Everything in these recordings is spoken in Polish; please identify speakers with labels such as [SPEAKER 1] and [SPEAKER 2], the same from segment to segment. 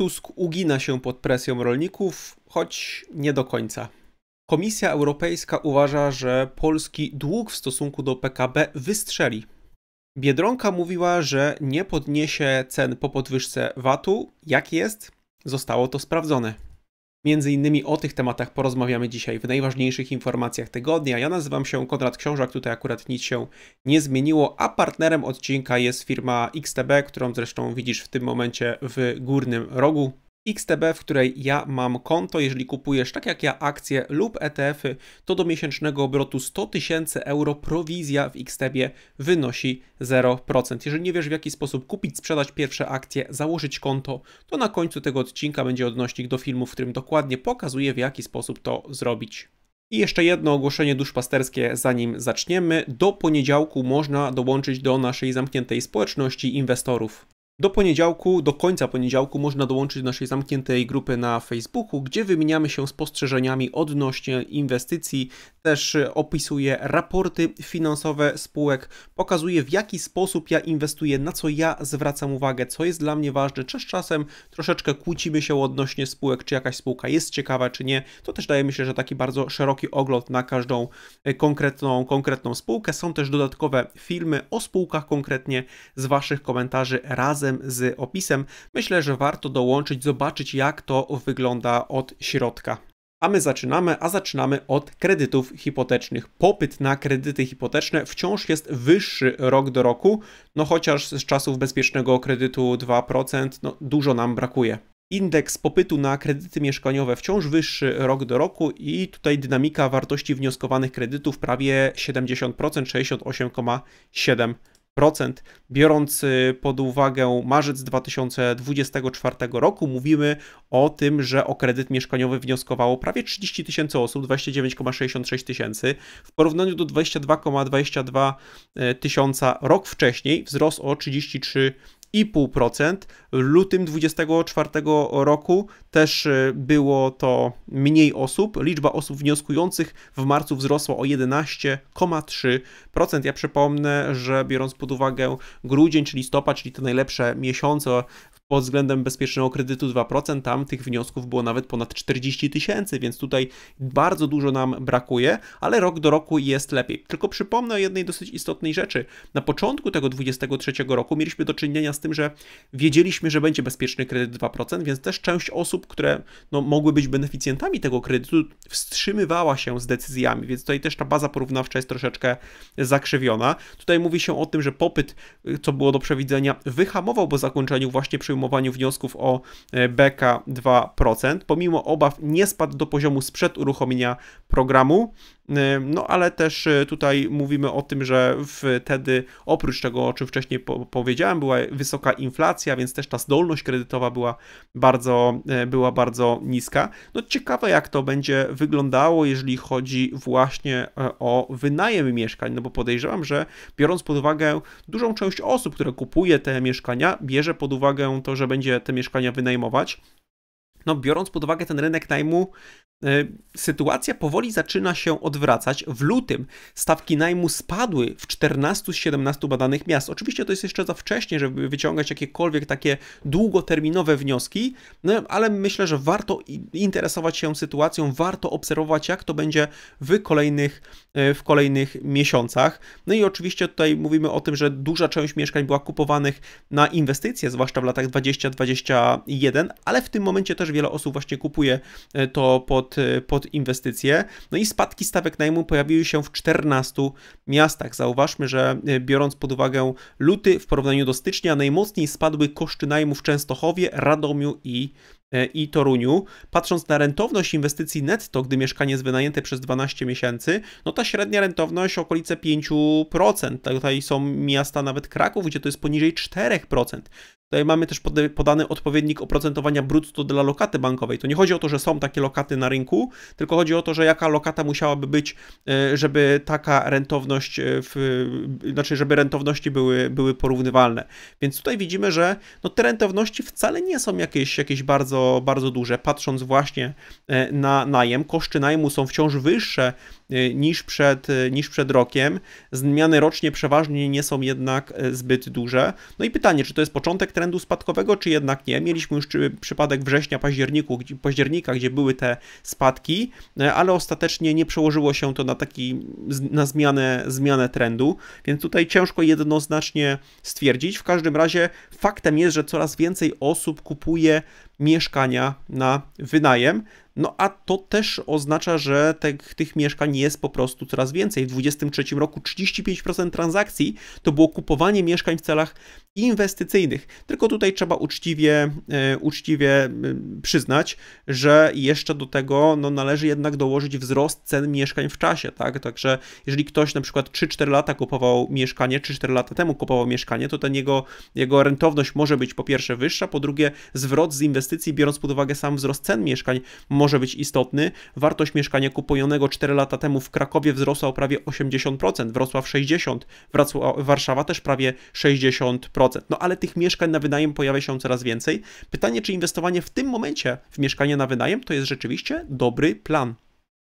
[SPEAKER 1] Tusk ugina się pod presją rolników, choć nie do końca. Komisja Europejska uważa, że polski dług w stosunku do PKB wystrzeli. Biedronka mówiła, że nie podniesie cen po podwyżce VAT-u. Jak jest? Zostało to sprawdzone. Między innymi o tych tematach porozmawiamy dzisiaj w najważniejszych informacjach tygodnia. Ja nazywam się Konrad Książak, tutaj akurat nic się nie zmieniło, a partnerem odcinka jest firma XTB, którą zresztą widzisz w tym momencie w górnym rogu. XTB, w której ja mam konto. Jeżeli kupujesz tak jak ja akcje lub ETF-y, to do miesięcznego obrotu 100 tysięcy euro prowizja w XTB wynosi 0%. Jeżeli nie wiesz w jaki sposób kupić, sprzedać pierwsze akcje, założyć konto, to na końcu tego odcinka będzie odnośnik do filmu, w którym dokładnie pokazuję w jaki sposób to zrobić. I jeszcze jedno ogłoszenie duszpasterskie, zanim zaczniemy. Do poniedziałku można dołączyć do naszej zamkniętej społeczności inwestorów. Do poniedziałku, do końca poniedziałku można dołączyć do naszej zamkniętej grupy na Facebooku, gdzie wymieniamy się spostrzeżeniami odnośnie inwestycji, też y, opisuje raporty finansowe spółek, pokazuje w jaki sposób ja inwestuję, na co ja zwracam uwagę, co jest dla mnie ważne, czy z czasem troszeczkę kłócimy się odnośnie spółek, czy jakaś spółka jest ciekawa, czy nie. To też daje mi się, że taki bardzo szeroki ogląd na każdą y, konkretną, konkretną spółkę. Są też dodatkowe filmy o spółkach konkretnie z Waszych komentarzy razem z opisem. Myślę, że warto dołączyć, zobaczyć jak to wygląda od środka. A my zaczynamy, a zaczynamy od kredytów hipotecznych. Popyt na kredyty hipoteczne wciąż jest wyższy rok do roku, no chociaż z czasów bezpiecznego kredytu 2% no, dużo nam brakuje. Indeks popytu na kredyty mieszkaniowe wciąż wyższy rok do roku i tutaj dynamika wartości wnioskowanych kredytów prawie 70%, 68,7%. Biorąc y, pod uwagę marzec 2024 roku, mówimy o tym, że o kredyt mieszkaniowy wnioskowało prawie 30 tysięcy osób, 29,66 tysięcy, w porównaniu do 22,22 ,22 y, tysiąca rok wcześniej, wzrost o 33 procent W lutym 2024 roku też y, było to mniej osób. Liczba osób wnioskujących w marcu wzrosła o 11,3%. Ja przypomnę, że biorąc pod uwagę grudzień czyli stopa, czyli te najlepsze miesiące pod względem bezpiecznego kredytu 2%, tam tych wniosków było nawet ponad 40 tysięcy, więc tutaj bardzo dużo nam brakuje, ale rok do roku jest lepiej. Tylko przypomnę o jednej dosyć istotnej rzeczy. Na początku tego 23 roku mieliśmy do czynienia z tym, że wiedzieliśmy, że będzie bezpieczny kredyt 2%, więc też część osób, które no, mogły być beneficjentami tego kredytu, wstrzymywała się z decyzjami, więc tutaj też ta baza porównawcza jest troszeczkę zakrzywiona. Tutaj mówi się o tym, że popyt, y, co było do przewidzenia, wyhamował po zakończeniu właśnie przyjmowania podejmowaniu wniosków o e, BK 2%. Pomimo obaw nie spadł do poziomu sprzed uruchomienia programu. Y, no ale też y, tutaj mówimy o tym, że wtedy oprócz tego, o czym wcześniej po powiedziałem, była wysoka inflacja, więc też ta zdolność kredytowa była bardzo, y, była bardzo niska. No ciekawe jak to będzie wyglądało, jeżeli chodzi właśnie e, o wynajem mieszkań, no bo podejrzewam, że biorąc pod uwagę dużą część osób, które kupuje te mieszkania, bierze pod uwagę to, że będzie te mieszkania wynajmować, no biorąc pod uwagę ten rynek najmu, E, sytuacja powoli zaczyna się odwracać. W lutym stawki najmu spadły w 14 z 17 badanych miast. Oczywiście to jest jeszcze za wcześnie, żeby wyciągać jakiekolwiek takie długoterminowe wnioski, no, ale myślę, że warto interesować się sytuacją, warto obserwować, jak to będzie w kolejnych, e, w kolejnych miesiącach. No i oczywiście tutaj mówimy o tym, że duża część mieszkań była kupowanych na inwestycje, zwłaszcza w latach 20-21, ale w tym momencie też wiele osób właśnie kupuje e, to pod pod, y, pod inwestycje. No i spadki stawek najmu pojawiły się w 14 miastach. Zauważmy, że y, biorąc pod uwagę luty w porównaniu do stycznia, najmocniej spadły koszty najmu w Częstochowie, Radomiu i y, i Toruniu. Patrząc na rentowność inwestycji netto, gdy mieszkanie jest wynajęte przez 12 miesięcy, no ta średnia rentowność okolice 5%. Tutaj są miasta, nawet Kraków, gdzie to jest poniżej 4%. Tutaj mamy też podany odpowiednik oprocentowania brutto dla lokaty bankowej. To nie chodzi o to, że są takie lokaty na rynku, tylko chodzi o to, że jaka lokata musiałaby być, e, żeby taka rentowność, e, w, e, znaczy żeby rentowności były, były porównywalne. Więc tutaj widzimy, że no te rentowności wcale nie są jakieś, jakieś bardzo, bardzo duże, patrząc właśnie na najem. Koszty najmu są wciąż wyższe Y, niż przed, y, niż przed rokiem. Zmiany rocznie przeważnie nie są jednak y, zbyt duże. No i pytanie, czy to jest początek trendu spadkowego, czy jednak nie? Mieliśmy już przypadek września, październiku, października, gdzie były te spadki, ale ostatecznie nie przełożyło się to na taki, na zmianę, zmianę trendu, więc tutaj ciężko jednoznacznie stwierdzić. W każdym razie faktem jest, że coraz więcej osób kupuje mieszkania na wynajem. No a to też oznacza, że tych mieszkań jest po prostu coraz więcej. W 2023 roku 35% transakcji to było kupowanie mieszkań w celach inwestycyjnych. Tylko tutaj trzeba uczciwie, e, uczciwie e, przyznać, że jeszcze do tego no, należy jednak dołożyć wzrost cen mieszkań w czasie, tak? Także jeżeli ktoś na przykład 3-4 lata kupował mieszkanie, 3-4 lata temu kupował mieszkanie, to ten jego, jego rentowność może być po pierwsze wyższa, po drugie zwrot z inwestycji, biorąc pod uwagę sam wzrost cen mieszkań, może być istotny. Wartość mieszkania kupionego 4 lata temu w Krakowie wzrosła o prawie 80%, Wrocław 60%, Wrocław, Warszawa też prawie 60%. No ale tych mieszkań na wynajem pojawia się coraz więcej. Pytanie, czy inwestowanie w tym momencie w mieszkanie na wynajem to jest rzeczywiście dobry plan.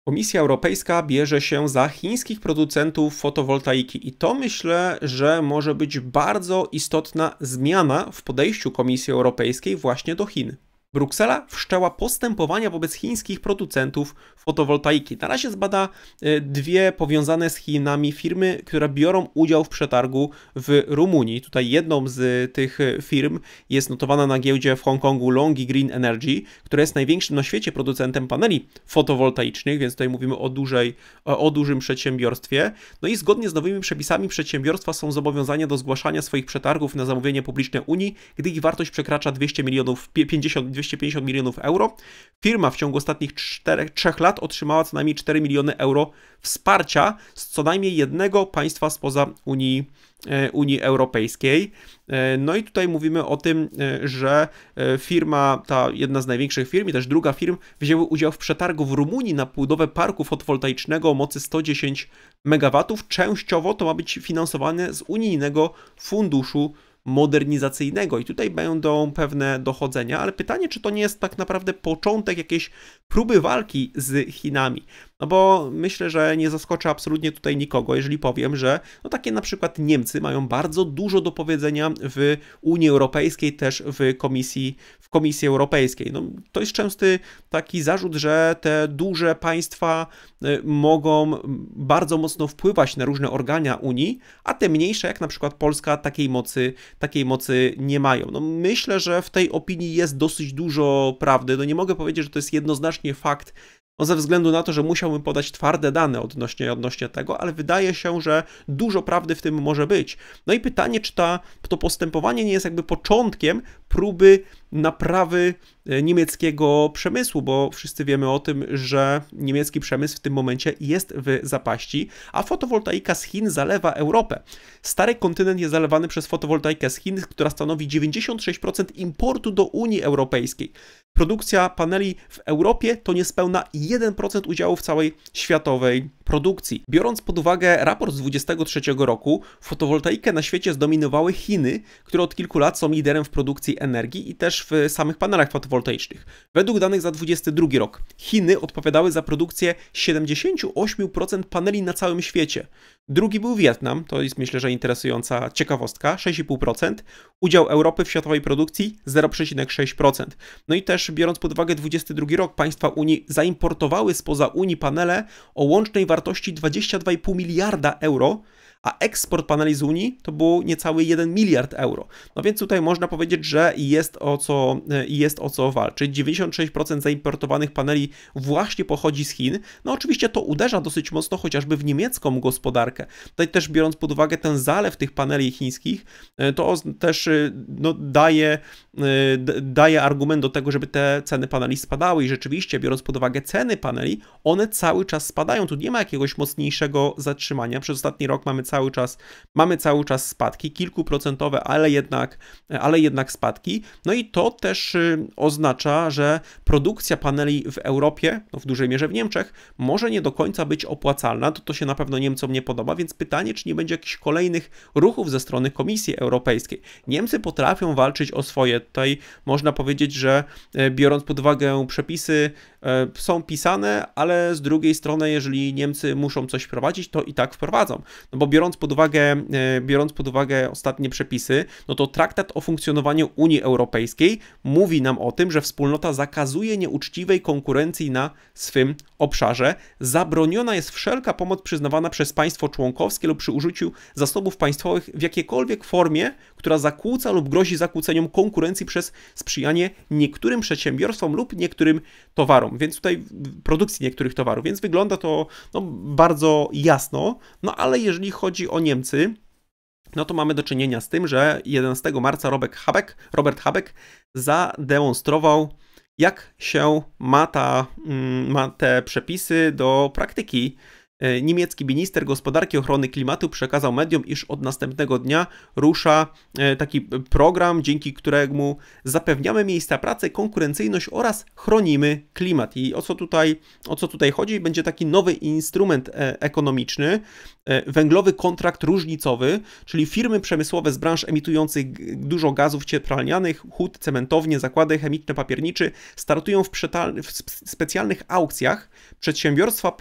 [SPEAKER 1] Komisja Europejska bierze się za chińskich producentów fotowoltaiki i to myślę, że może być bardzo istotna zmiana w podejściu Komisji Europejskiej właśnie do Chin. Bruksela wszczęła postępowania wobec chińskich producentów fotowoltaiki. Na razie zbada e, dwie powiązane z Chinami firmy, które biorą udział w przetargu w Rumunii. Tutaj jedną z e, tych e, firm jest notowana na giełdzie w Hongkongu Longi Green Energy, która jest największym na świecie producentem paneli fotowoltaicznych, więc tutaj mówimy o, dużej, o dużym przedsiębiorstwie. No i zgodnie z nowymi przepisami przedsiębiorstwa są zobowiązania do zgłaszania swoich przetargów na zamówienie publiczne Unii, gdy ich wartość przekracza 200 milionów, 50, 250 milionów euro. Firma w ciągu ostatnich 4, 3 lat otrzymała co najmniej 4 miliony euro wsparcia z co najmniej jednego państwa spoza Unii, e, Unii Europejskiej. E, no i tutaj mówimy o tym, e, że firma, ta jedna z największych firm i też druga firm wzięły udział w przetargu w Rumunii na budowę parku fotowoltaicznego o mocy 110 MW. Częściowo to ma być finansowane z unijnego funduszu modernizacyjnego i tutaj będą pewne dochodzenia, ale pytanie, czy to nie jest tak naprawdę początek jakiejś próby walki z Chinami. No bo myślę, że nie zaskoczę absolutnie tutaj nikogo, jeżeli powiem, że no takie na przykład Niemcy mają bardzo dużo do powiedzenia w Unii Europejskiej, też w Komisji, w komisji Europejskiej. No, to jest częsty taki zarzut, że te duże państwa y, mogą bardzo mocno wpływać na różne organa Unii, a te mniejsze, jak na przykład Polska, takiej mocy, takiej mocy nie mają. No, myślę, że w tej opinii jest dosyć dużo prawdy. No, nie mogę powiedzieć, że to jest jednoznacznie fakt no ze względu na to, że musiałbym podać twarde dane odnośnie, odnośnie tego, ale wydaje się, że dużo prawdy w tym może być. No i pytanie, czy ta, to postępowanie nie jest jakby początkiem próby naprawy e, niemieckiego przemysłu, bo wszyscy wiemy o tym, że niemiecki przemysł w tym momencie jest w zapaści, a fotowoltaika z Chin zalewa Europę. Stary kontynent jest zalewany przez fotowoltaikę z Chin, która stanowi 96% importu do Unii Europejskiej. Produkcja paneli w Europie to niespełna 1% udziału w całej światowej produkcji. Biorąc pod uwagę raport z 2023 roku, fotowoltaikę na świecie zdominowały Chiny, które od kilku lat są liderem w produkcji energii i też w samych panelach fotowoltaicznych. Według danych za 2022 rok Chiny odpowiadały za produkcję 78% paneli na całym świecie. Drugi był Wietnam, to jest myślę, że interesująca ciekawostka, 6,5%. Udział Europy w światowej produkcji 0,6%. No i też biorąc pod uwagę 2022 rok, państwa Unii zaimportowały spoza Unii panele o łącznej wartości 22,5 miliarda euro, a eksport paneli z Unii to był niecały 1 miliard euro. No więc tutaj można powiedzieć, że jest o co, e, jest o co walczyć. 96% zaimportowanych paneli właśnie pochodzi z Chin. No oczywiście to uderza dosyć mocno chociażby w niemiecką gospodarkę. Tutaj też biorąc pod uwagę ten zalew tych paneli chińskich, e, to też e, no, daje, daje argument do tego, żeby te ceny paneli spadały i rzeczywiście biorąc pod uwagę ceny paneli, one cały czas spadają. Tu nie ma jakiegoś mocniejszego zatrzymania. Przez ostatni rok mamy cały czas, mamy cały czas spadki, kilkuprocentowe, ale jednak, ale jednak spadki. No i to też y, oznacza, że produkcja paneli w Europie, no w dużej mierze w Niemczech, może nie do końca być opłacalna. To, to się na pewno Niemcom nie podoba, więc pytanie, czy nie będzie jakichś kolejnych ruchów ze strony Komisji Europejskiej. Niemcy potrafią walczyć o swoje. Tutaj można powiedzieć, że e, biorąc pod uwagę przepisy, e, są pisane, ale z drugiej strony, jeżeli Niemcy muszą coś wprowadzić, to i tak wprowadzą. No bo biorąc biorąc pod uwagę, e, biorąc pod uwagę ostatnie przepisy, no to traktat o funkcjonowaniu Unii Europejskiej mówi nam o tym, że wspólnota zakazuje nieuczciwej konkurencji na swym obszarze. Zabroniona jest wszelka pomoc przyznawana przez państwo członkowskie lub przy użyciu zasobów państwowych w jakiejkolwiek formie, która zakłóca lub grozi zakłóceniom konkurencji przez sprzyjanie niektórym przedsiębiorstwom lub niektórym towarom, więc tutaj produkcji niektórych towarów, więc wygląda to no, bardzo jasno, no ale jeżeli chodzi chodzi o Niemcy, no to mamy do czynienia z tym, że 11 marca Robert Habeck, Robert Habeck zademonstrował, jak się ma, ta, mm, ma te przepisy do praktyki E, niemiecki minister gospodarki ochrony klimatu przekazał mediom, iż od następnego dnia rusza e, taki program, dzięki któremu zapewniamy miejsca pracy, konkurencyjność oraz chronimy klimat. I o co tutaj, o co tutaj chodzi? Będzie taki nowy instrument e, ekonomiczny, węglowy kontrakt różnicowy, czyli firmy przemysłowe z branż emitujących dużo gazów cieplarnianych, hut, cementownie, zakłady chemiczne, papierniczy startują w, w specjalnych aukcjach. Przedsiębiorstwa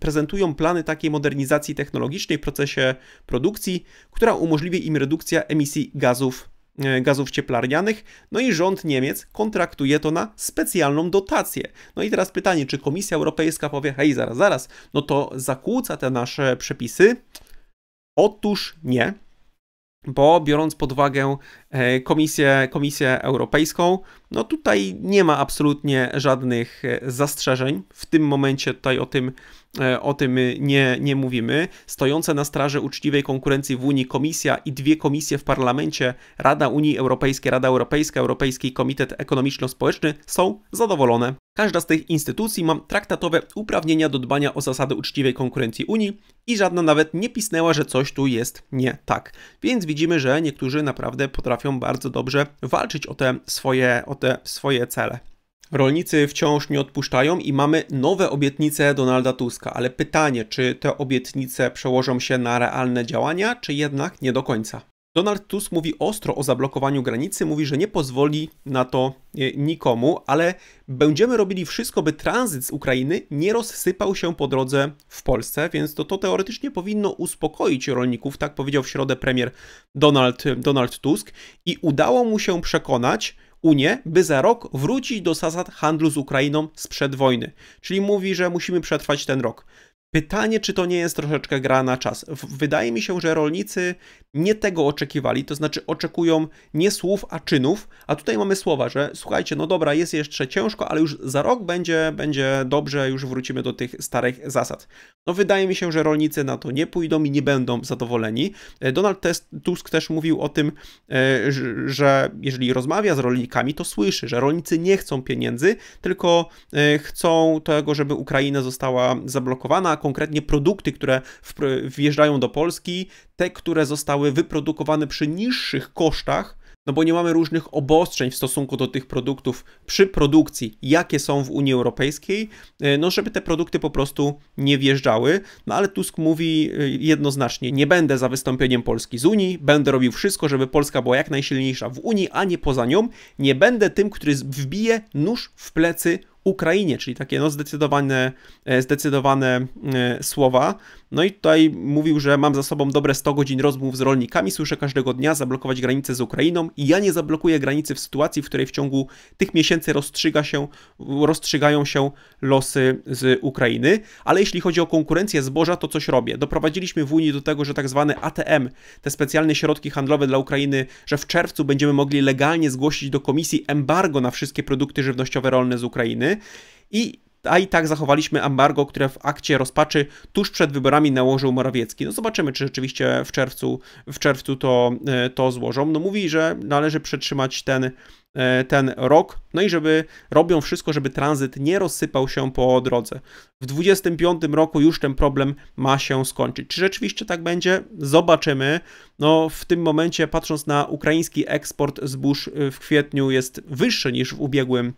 [SPEAKER 1] prezentują plany takiej modernizacji technologicznej w procesie produkcji, która umożliwi im redukcję emisji gazów e, gazów cieplarnianych, no i rząd Niemiec kontraktuje to na specjalną dotację. No i teraz pytanie, czy Komisja Europejska powie, hej, zaraz, zaraz, no to zakłóca te nasze przepisy? Otóż nie, bo biorąc pod uwagę e, komisję, komisję Europejską, no tutaj nie ma absolutnie żadnych e, zastrzeżeń. W tym momencie tutaj o tym E, o tym y, nie, nie mówimy. Stojące na straży uczciwej konkurencji w Unii komisja i dwie komisje w parlamencie, Rada Unii Europejskiej, Rada Europejska, Europejski Komitet Ekonomiczno-Społeczny są zadowolone. Każda z tych instytucji ma traktatowe uprawnienia do dbania o zasady uczciwej konkurencji Unii i żadna nawet nie pisnęła, że coś tu jest nie tak. Więc widzimy, że niektórzy naprawdę potrafią bardzo dobrze walczyć o te swoje, o te swoje cele. Rolnicy wciąż nie odpuszczają i mamy nowe obietnice Donalda Tuska, ale pytanie, czy te obietnice przełożą się na realne działania, czy jednak nie do końca. Donald Tusk mówi ostro o zablokowaniu granicy, mówi, że nie pozwoli na to e, nikomu, ale będziemy robili wszystko, by tranzyt z Ukrainy nie rozsypał się po drodze w Polsce, więc to, to teoretycznie powinno uspokoić rolników, tak powiedział w środę premier Donald, Donald Tusk i udało mu się przekonać Unię, by za rok wrócić do zasad handlu z Ukrainą sprzed wojny. Czyli mówi, że musimy przetrwać ten rok. Pytanie, czy to nie jest troszeczkę gra na czas. Wydaje mi się, że rolnicy nie tego oczekiwali, to znaczy oczekują nie słów, a czynów, a tutaj mamy słowa, że słuchajcie, no dobra, jest jeszcze ciężko, ale już za rok będzie, będzie dobrze, już wrócimy do tych starych zasad. No wydaje mi się, że rolnicy na to nie pójdą i nie będą zadowoleni. E, Donald Tusk też mówił o tym, e, że jeżeli rozmawia z rolnikami, to słyszy, że rolnicy nie chcą pieniędzy, tylko e, chcą tego, żeby Ukraina została zablokowana, a konkretnie produkty, które wjeżdżają do Polski, te, które zostały wyprodukowane przy niższych kosztach, no bo nie mamy różnych obostrzeń w stosunku do tych produktów przy produkcji, jakie są w Unii Europejskiej, e, no żeby te produkty po prostu nie wjeżdżały. No ale Tusk mówi e, jednoznacznie, nie będę za wystąpieniem Polski z Unii, będę robił wszystko, żeby Polska była jak najsilniejsza w Unii, a nie poza nią. Nie będę tym, który wbije nóż w plecy Ukrainie, czyli takie no zdecydowane, e, zdecydowane słowa. No i tutaj mówił, że mam za sobą dobre 100 godzin rozmów z rolnikami, słyszę każdego dnia zablokować granicę z Ukrainą i ja nie zablokuję granicy w sytuacji, w której w ciągu tych miesięcy rozstrzyga się, rozstrzygają się losy z Ukrainy. Ale jeśli chodzi o konkurencję zboża, to coś robię. Doprowadziliśmy w Unii do tego, że tak zwane ATM, te specjalne środki handlowe dla Ukrainy, że w czerwcu będziemy mogli legalnie zgłosić do komisji embargo na wszystkie produkty żywnościowe rolne z Ukrainy. I a i tak zachowaliśmy embargo, które w akcie rozpaczy tuż przed wyborami nałożył Morawiecki. No zobaczymy, czy rzeczywiście w czerwcu, w czerwcu to, e, to złożą. No mówi, że należy przetrzymać ten, e, ten rok, no i żeby robią wszystko, żeby tranzyt nie rozsypał się po drodze. W 25 roku już ten problem ma się skończyć. Czy rzeczywiście tak będzie? Zobaczymy. No w tym momencie patrząc na ukraiński eksport zbóż e, w kwietniu jest wyższy niż w ubiegłym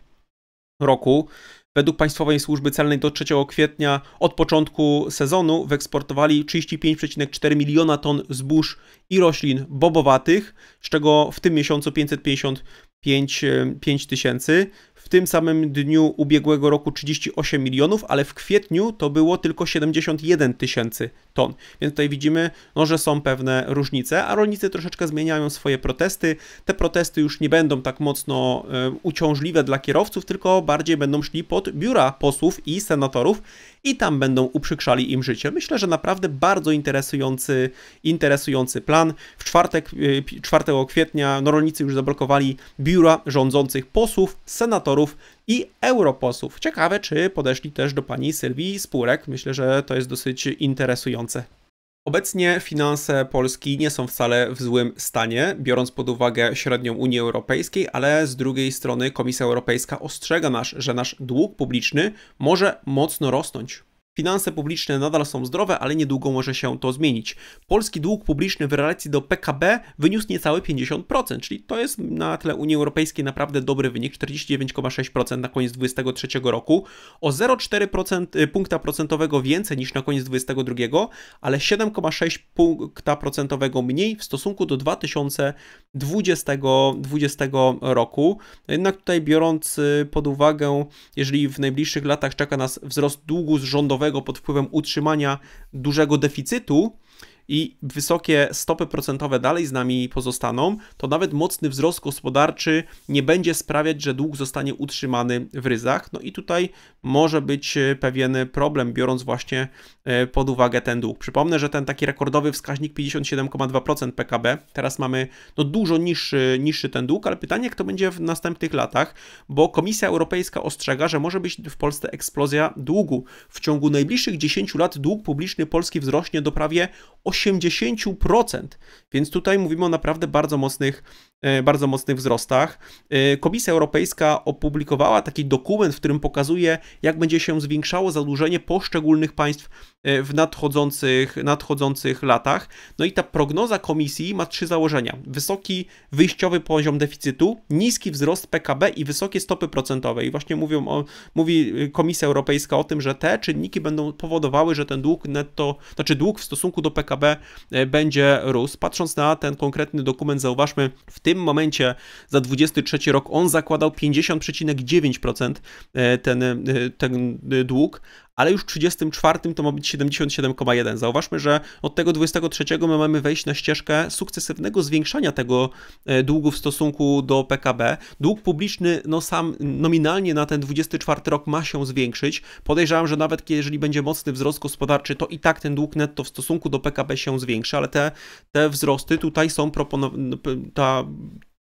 [SPEAKER 1] roku. Według Państwowej Służby Celnej do 3 kwietnia od początku sezonu wyeksportowali 35,4 miliona ton zbóż i roślin bobowatych, z czego w tym miesiącu 555 5 e, tysięcy tym samym dniu ubiegłego roku 38 milionów, ale w kwietniu to było tylko 71 tysięcy ton. Więc tutaj widzimy, no, że są pewne różnice, a rolnicy troszeczkę zmieniają swoje protesty. Te protesty już nie będą tak mocno e, uciążliwe dla kierowców, tylko bardziej będą szli pod biura posłów i senatorów i tam będą uprzykrzali im życie. Myślę, że naprawdę bardzo interesujący, interesujący plan. W czwartek, 4 e, kwietnia no, rolnicy już zablokowali biura rządzących posłów, senatorów i europosłów. Ciekawe, czy podeszli też do pani Sylwii Spurek. Myślę, że to jest dosyć interesujące. Obecnie finanse Polski nie są wcale w złym stanie, biorąc pod uwagę średnią Unii Europejskiej, ale z drugiej strony Komisja Europejska ostrzega nas, że nasz dług publiczny może mocno rosnąć. Finanse publiczne nadal są zdrowe, ale niedługo może się to zmienić. Polski dług publiczny w relacji do PKB wyniósł niecałe 50%, czyli to jest na tle Unii Europejskiej naprawdę dobry wynik, 49,6% na koniec 2023 roku, o 0,4 y, punkta procentowego więcej niż na koniec 2022, ale 7,6 punkta procentowego mniej w stosunku do 2020, 2020 roku. Jednak tutaj biorąc y, pod uwagę, jeżeli w najbliższych latach czeka nas wzrost długu z rządowego, pod wpływem utrzymania dużego deficytu, i wysokie stopy procentowe dalej z nami pozostaną, to nawet mocny wzrost gospodarczy nie będzie sprawiać, że dług zostanie utrzymany w ryzach. No i tutaj może być e, pewien problem, biorąc właśnie e, pod uwagę ten dług. Przypomnę, że ten taki rekordowy wskaźnik 57,2% PKB, teraz mamy no dużo niższy, niższy ten dług, ale pytanie, jak to będzie w następnych latach, bo Komisja Europejska ostrzega, że może być w Polsce eksplozja długu. W ciągu najbliższych 10 lat dług publiczny Polski wzrośnie do prawie 80%. 80%, więc tutaj mówimy o naprawdę bardzo mocnych E, bardzo mocnych wzrostach. E, Komisja Europejska opublikowała taki dokument, w którym pokazuje, jak będzie się zwiększało zadłużenie poszczególnych państw e, w nadchodzących, nadchodzących latach. No i ta prognoza komisji ma trzy założenia: wysoki wyjściowy poziom deficytu, niski wzrost PKB i wysokie stopy procentowe. I właśnie mówią o, mówi Komisja Europejska o tym, że te czynniki będą powodowały, że ten dług netto, znaczy dług w stosunku do PKB będzie rósł. Patrząc na ten konkretny dokument, zauważmy w tym tym momencie za 23 rok on zakładał 50,9% e, ten, e, ten e, dług, ale już w 34 to ma być 77,1. Zauważmy, że od tego 23 my mamy wejść na ścieżkę sukcesywnego zwiększania tego e, długu w stosunku do PKB. Dług publiczny no sam nominalnie na ten 24 rok ma się zwiększyć. Podejrzewam, że nawet jeżeli będzie mocny wzrost gospodarczy, to i tak ten dług netto w stosunku do PKB się zwiększy, ale te, te wzrosty tutaj są proponowane, no, ta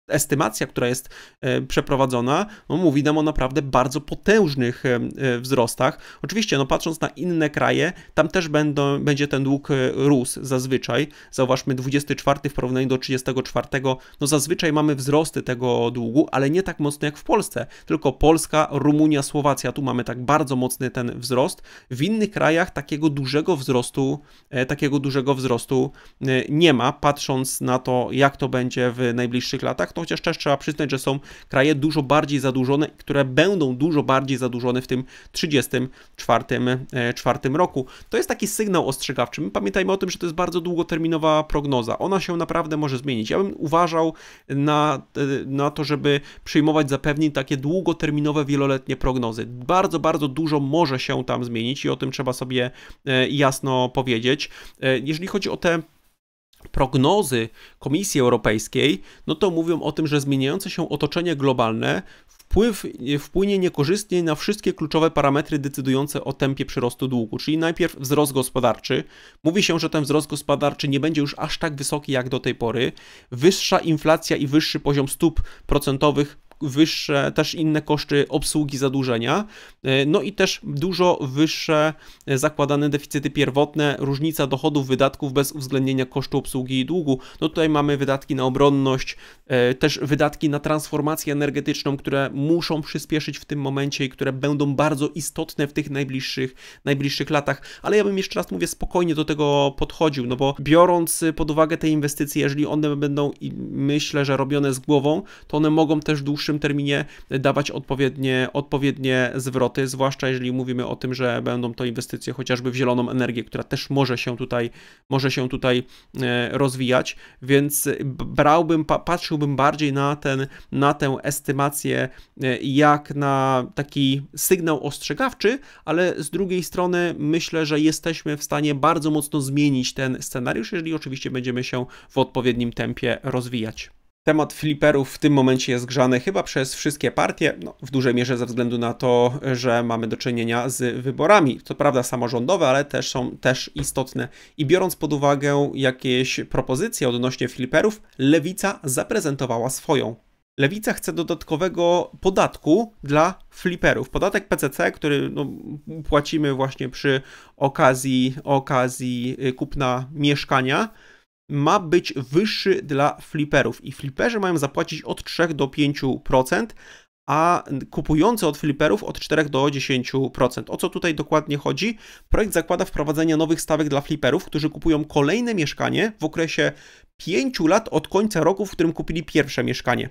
[SPEAKER 1] estymacja, która jest e, przeprowadzona, no, mówi nam o naprawdę bardzo potężnych e, e, wzrostach. Oczywiście, no, patrząc na inne kraje, tam też będą, będzie ten dług rósł zazwyczaj. Zauważmy 24 w porównaniu do 34, no zazwyczaj mamy wzrosty tego długu, ale nie tak mocne jak w Polsce, tylko Polska, Rumunia, Słowacja, tu mamy tak bardzo mocny ten wzrost. W innych krajach takiego dużego wzrostu, takiego dużego wzrostu nie ma, patrząc na to, jak to będzie w najbliższych latach no chociaż też trzeba przyznać, że są kraje dużo bardziej zadłużone, które będą dużo bardziej zadłużone w tym 34 e, czwartym roku. To jest taki sygnał ostrzegawczy. My pamiętajmy o tym, że to jest bardzo długoterminowa prognoza. Ona się naprawdę może zmienić. Ja bym uważał na, e, na to, żeby przyjmować zapewnień takie długoterminowe, wieloletnie prognozy. Bardzo, bardzo dużo może się tam zmienić i o tym trzeba sobie e, jasno powiedzieć. Jeżeli chodzi o te prognozy Komisji Europejskiej, no to mówią o tym, że zmieniające się otoczenie globalne wpływ, wpłynie niekorzystnie na wszystkie kluczowe parametry decydujące o tempie przyrostu długu, czyli najpierw wzrost gospodarczy. Mówi się, że ten wzrost gospodarczy nie będzie już aż tak wysoki jak do tej pory. Wyższa inflacja i wyższy poziom stóp procentowych wyższe też inne koszty obsługi zadłużenia, e, no i też dużo wyższe e, zakładane deficyty pierwotne, różnica dochodów, wydatków bez uwzględnienia kosztu obsługi i długu. No tutaj mamy wydatki na obronność, e, też wydatki na transformację energetyczną, które muszą przyspieszyć w tym momencie i które będą bardzo istotne w tych najbliższych, najbliższych latach, ale ja bym jeszcze raz mówię, spokojnie do tego podchodził, no bo biorąc y, pod uwagę te inwestycje, jeżeli one będą, myślę, że robione z głową, to one mogą też dłuższe dłuższym terminie dawać odpowiednie, odpowiednie zwroty, zwłaszcza jeżeli mówimy o tym, że będą to inwestycje chociażby w zieloną energię, która też może się tutaj, może się tutaj e, rozwijać, więc e, brałbym, patrzyłbym bardziej na, ten, na tę estymację e, jak na taki sygnał ostrzegawczy, ale z drugiej strony myślę, że jesteśmy w stanie bardzo mocno zmienić ten scenariusz, jeżeli oczywiście będziemy się w odpowiednim tempie rozwijać. Temat fliperów w tym momencie jest grzany chyba przez wszystkie partie, no, w dużej mierze ze względu na to, że mamy do czynienia z wyborami. Co prawda samorządowe, ale też są też istotne. I biorąc pod uwagę jakieś propozycje odnośnie fliperów, Lewica zaprezentowała swoją. Lewica chce dodatkowego podatku dla fliperów. Podatek PCC, który no, płacimy właśnie przy okazji, okazji y, kupna mieszkania – ma być wyższy dla fliperów i fliperzy mają zapłacić od 3 do 5%, a kupujący od fliperów od 4 do 10%. O co tutaj dokładnie chodzi? Projekt zakłada wprowadzenie nowych stawek dla fliperów, którzy kupują kolejne mieszkanie w okresie 5 lat od końca roku, w którym kupili pierwsze mieszkanie.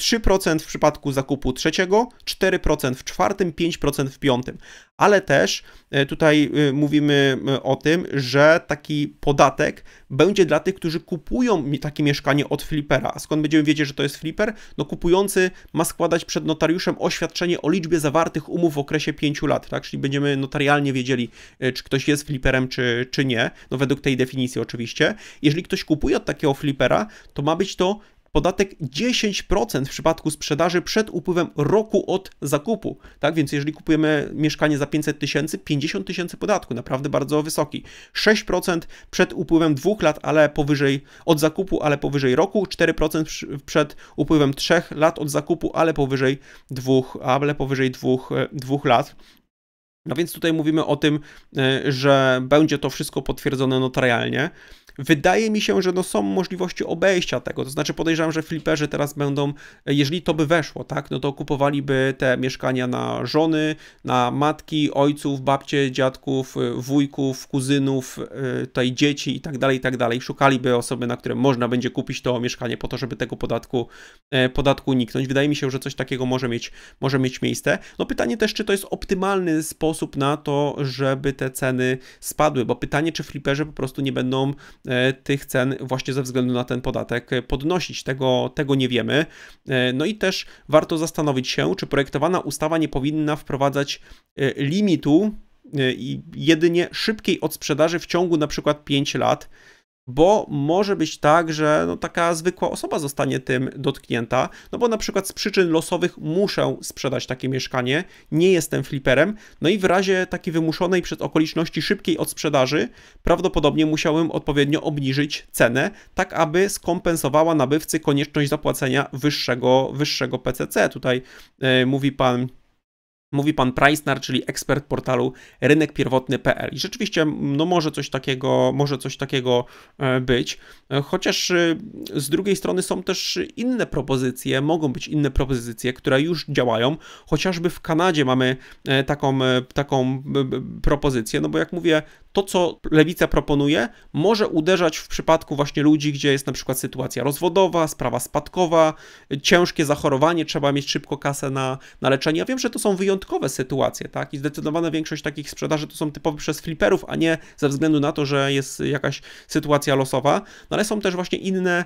[SPEAKER 1] 3% w przypadku zakupu trzeciego, 4% w czwartym, 5% w piątym. Ale też e, tutaj e, mówimy o tym, że taki podatek będzie dla tych, którzy kupują takie mieszkanie od flipera. A skąd będziemy wiedzieć, że to jest flipper? No kupujący ma składać przed notariuszem oświadczenie o liczbie zawartych umów w okresie 5 lat, tak? Czyli będziemy notarialnie wiedzieli, e, czy ktoś jest flipperem, czy, czy nie. No według tej definicji oczywiście. Jeżeli ktoś kupuje od takiego flipera, to ma być to podatek 10% w przypadku sprzedaży przed upływem roku od zakupu. Tak więc, jeżeli kupujemy mieszkanie za 500 tysięcy, 50 tysięcy podatku, naprawdę bardzo wysoki. 6% przed upływem dwóch lat, ale powyżej od zakupu, ale powyżej roku, 4% przed upływem 3 lat od zakupu, ale powyżej dwóch, ale powyżej dwóch, e, dwóch lat. No więc tutaj mówimy o tym, e, że będzie to wszystko potwierdzone notarialnie. Wydaje mi się, że no są możliwości obejścia tego, to znaczy podejrzewam, że fliperzy teraz będą, e, jeżeli to by weszło, tak, no to kupowaliby te mieszkania na żony, na matki, ojców, babcie, dziadków, e, wujków, kuzynów, tutaj dzieci i tak dalej, i tak dalej. Szukaliby osoby, na które można będzie kupić to mieszkanie po to, żeby tego podatku, podatku uniknąć. Wydaje mi się, że coś takiego może mieć, może mieć miejsce. No pytanie też, czy to jest optymalny sposób, sposób na to, żeby te ceny spadły, bo pytanie, czy fliperzy po prostu nie będą e, tych cen właśnie ze względu na ten podatek e, podnosić, tego, tego nie wiemy. E, no i też warto zastanowić się, czy projektowana ustawa nie powinna wprowadzać limitu jedynie szybkiej odsprzedaży w ciągu na przykład 5 lat, bo może być tak, że no, taka zwykła osoba zostanie tym dotknięta, no bo na przykład z przyczyn losowych muszę sprzedać takie mieszkanie, nie jestem fliperem, no i w razie takiej wymuszonej przed okoliczności szybkiej odsprzedaży prawdopodobnie musiałem odpowiednio obniżyć cenę, tak aby skompensowała nabywcy konieczność zapłacenia wyższego, wyższego PCC. Tutaj yy, mówi pan Mówi pan Preissner, czyli ekspert portalu rynekpierwotny.pl. I rzeczywiście, no może coś takiego, może coś takiego e, być. E, chociaż e, z drugiej strony są też inne propozycje, mogą być inne propozycje, które już działają. Chociażby w Kanadzie mamy taką, taką propozycję, no bo jak mówię, to, co lewica proponuje, może uderzać w przypadku właśnie ludzi, gdzie jest na przykład sytuacja rozwodowa, sprawa spadkowa, ciężkie zachorowanie, trzeba mieć szybko kasę na, na leczenie. Ja wiem, że to są wyjątkowe sytuacje, tak? I zdecydowana większość takich sprzedaży to są typowe przez fliperów, a nie ze względu na to, że jest jakaś sytuacja losowa, no ale są też właśnie inne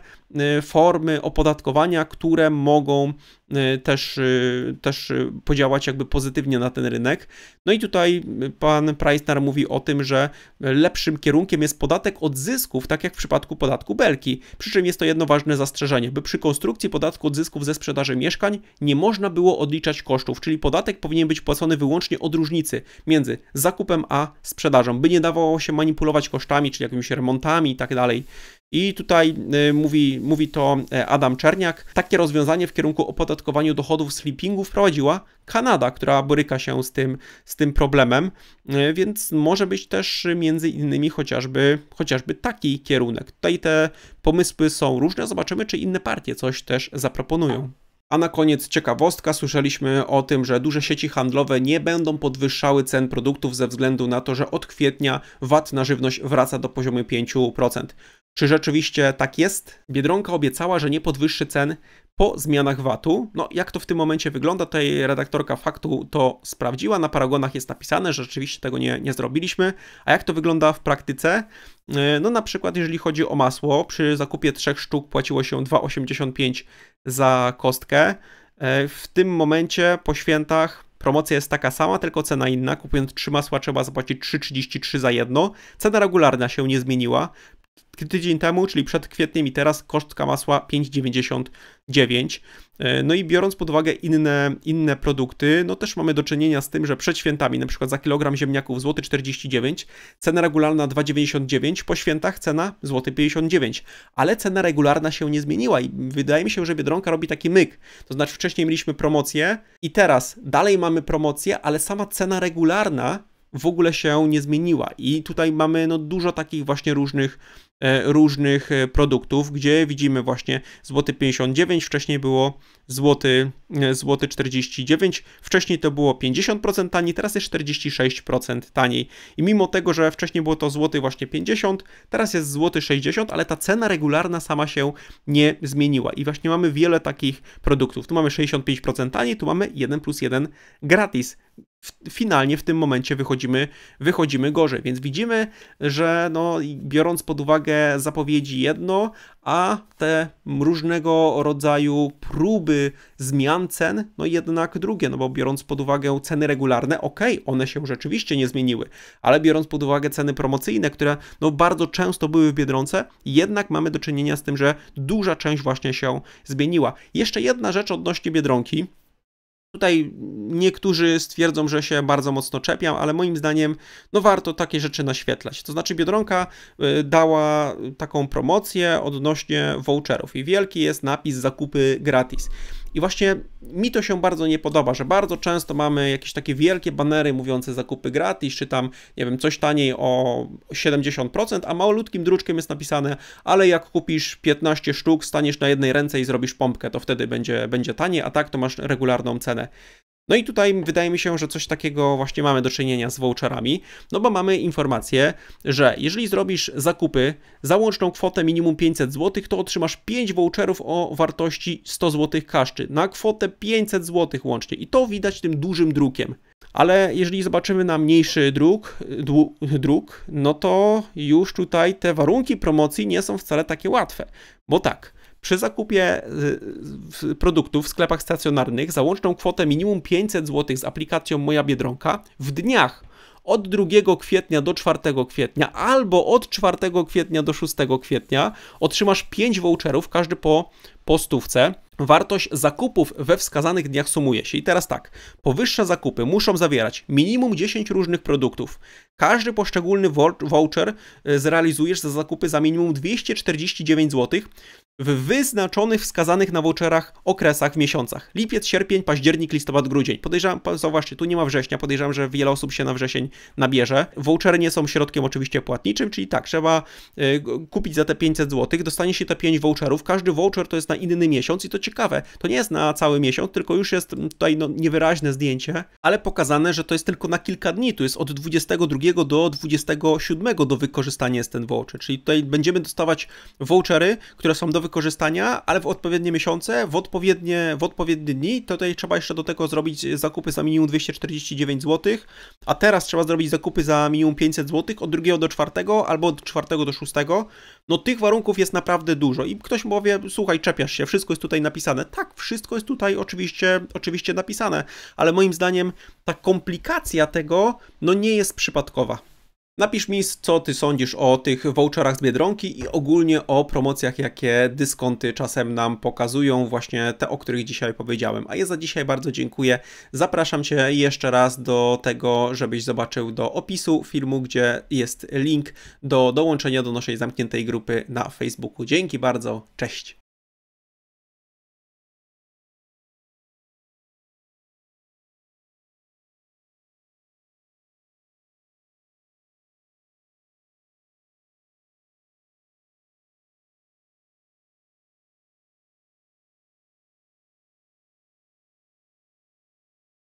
[SPEAKER 1] y, formy opodatkowania, które mogą Y, też, y, też podziałać jakby pozytywnie na ten rynek. No i tutaj pan Preissner mówi o tym, że lepszym kierunkiem jest podatek od zysków, tak jak w przypadku podatku Belki. Przy czym jest to jedno ważne zastrzeżenie, by przy konstrukcji podatku od zysków ze sprzedaży mieszkań nie można było odliczać kosztów, czyli podatek powinien być płacony wyłącznie od różnicy między zakupem a sprzedażą, by nie dawało się manipulować kosztami, czyli jakimiś remontami i tak dalej. I tutaj y, mówi, mówi to e, Adam Czerniak. Takie rozwiązanie w kierunku opodatkowania dochodów z flippingu wprowadziła Kanada, która boryka się z tym, z tym problemem, e, więc może być też między innymi chociażby, chociażby taki kierunek. Tutaj te pomysły są różne, zobaczymy, czy inne partie coś też zaproponują. A na koniec ciekawostka, słyszeliśmy o tym, że duże sieci handlowe nie będą podwyższały cen produktów ze względu na to, że od kwietnia VAT na żywność wraca do poziomu 5%. Czy rzeczywiście tak jest? Biedronka obiecała, że nie podwyższy cen po zmianach VAT-u. No, jak to w tym momencie wygląda? Tutaj redaktorka faktu to sprawdziła. Na paragonach jest napisane, że rzeczywiście tego nie, nie zrobiliśmy. A jak to wygląda w praktyce? E, no, na przykład, jeżeli chodzi o masło, przy zakupie trzech sztuk płaciło się 2,85 za kostkę. E, w tym momencie po świętach Promocja jest taka sama, tylko cena inna. Kupując 3 masła trzeba zapłacić 3,33 za jedno. Cena regularna się nie zmieniła tydzień temu, czyli przed kwietniem i teraz kosztka masła 5,99. E, no i biorąc pod uwagę inne, inne produkty, no też mamy do czynienia z tym, że przed świętami, na przykład za kilogram ziemniaków złoty 49, cena regularna 2,99, po świętach cena złoty 59, ale cena regularna się nie zmieniła i wydaje mi się, że Biedronka robi taki myk. To znaczy wcześniej mieliśmy promocję i teraz dalej mamy promocję, ale sama cena regularna w ogóle się nie zmieniła. I tutaj mamy no, dużo takich właśnie różnych e, różnych e, produktów, gdzie widzimy właśnie złoty 59, wcześniej było złoty, e, złoty 49, wcześniej to było 50% taniej, teraz jest 46% taniej. I mimo tego, że wcześniej było to złoty właśnie 50, teraz jest złoty 60, ale ta cena regularna sama się nie zmieniła. I właśnie mamy wiele takich produktów. Tu mamy 65% taniej, tu mamy 1 plus 1 gratis finalnie w tym momencie wychodzimy, wychodzimy gorzej. Więc widzimy, że no, biorąc pod uwagę zapowiedzi jedno, a te różnego rodzaju próby zmian cen, no jednak drugie, no bo biorąc pod uwagę ceny regularne, ok, one się rzeczywiście nie zmieniły, ale biorąc pod uwagę ceny promocyjne, które no bardzo często były w Biedronce, jednak mamy do czynienia z tym, że duża część właśnie się zmieniła. Jeszcze jedna rzecz odnośnie Biedronki, Tutaj niektórzy stwierdzą, że się bardzo mocno czepiam, ale moim zdaniem no warto takie rzeczy naświetlać. To znaczy Biedronka y, dała taką promocję odnośnie voucherów i wielki jest napis zakupy gratis. I właśnie mi to się bardzo nie podoba, że bardzo często mamy jakieś takie wielkie banery mówiące zakupy gratis, czy tam, nie wiem, coś taniej o 70%, a małoludkim druczkiem jest napisane, ale jak kupisz 15 sztuk, staniesz na jednej ręce i zrobisz pompkę, to wtedy będzie, będzie taniej, a tak to masz regularną cenę cenę. No i tutaj wydaje mi się, że coś takiego właśnie mamy do czynienia z voucherami, no bo mamy informację, że jeżeli zrobisz zakupy za łączną kwotę minimum 500 zł, to otrzymasz 5 voucherów o wartości 100 zł każdy na kwotę 500 zł łącznie i to widać tym dużym drukiem. Ale jeżeli zobaczymy na mniejszy druk, dłu, druk, no to już tutaj te warunki promocji nie są wcale takie łatwe. Bo tak, przy zakupie y, produktów w sklepach stacjonarnych za łączną kwotę minimum 500 zł z aplikacją Moja Biedronka w dniach od 2 kwietnia do 4 kwietnia albo od 4 kwietnia do 6 kwietnia otrzymasz 5 voucherów, każdy po postówce. Wartość zakupów we wskazanych dniach sumuje się. I teraz tak, powyższe zakupy muszą zawierać minimum 10 różnych produktów. Każdy poszczególny voucher y, zrealizujesz za zakupy za minimum 249 zł, w wyznaczonych, wskazanych na voucherach okresach w miesiącach. Lipiec, sierpień, październik, listopad, grudzień. Podejrzewam, zauważcie, tu nie ma września, podejrzewam, że wiele osób się na wrzesień nabierze. Vouchery nie są środkiem oczywiście płatniczym, czyli tak, trzeba y, kupić za te 500 zł, dostanie się te 5 voucherów, każdy voucher to jest na inny miesiąc i to ciekawe, to nie jest na cały miesiąc, tylko już jest mm, tutaj no, niewyraźne zdjęcie, ale pokazane, że to jest tylko na kilka dni, tu jest od 22 do 27 do wykorzystania jest ten voucher, czyli tutaj będziemy dostawać vouchery, które są do wykorzystania wykorzystania, ale w odpowiednie miesiące, w odpowiednie, w odpowiednie dni, to tutaj trzeba jeszcze do tego zrobić zakupy za minimum 249 zł, a teraz trzeba zrobić zakupy za minimum 500 zł od 2 do 4 albo od 4 do 6. No tych warunków jest naprawdę dużo i ktoś powie, słuchaj, czepiasz się, wszystko jest tutaj napisane. Tak, wszystko jest tutaj oczywiście, oczywiście napisane, ale moim zdaniem ta komplikacja tego, no nie jest przypadkowa. Napisz mi, co ty sądzisz o tych voucherach z Biedronki i ogólnie o promocjach, jakie dyskonty czasem nam pokazują, właśnie te, o których dzisiaj powiedziałem. A ja za dzisiaj bardzo dziękuję. Zapraszam cię jeszcze raz do tego, żebyś zobaczył do opisu filmu, gdzie jest link do dołączenia do naszej zamkniętej grupy na Facebooku. Dzięki bardzo, cześć!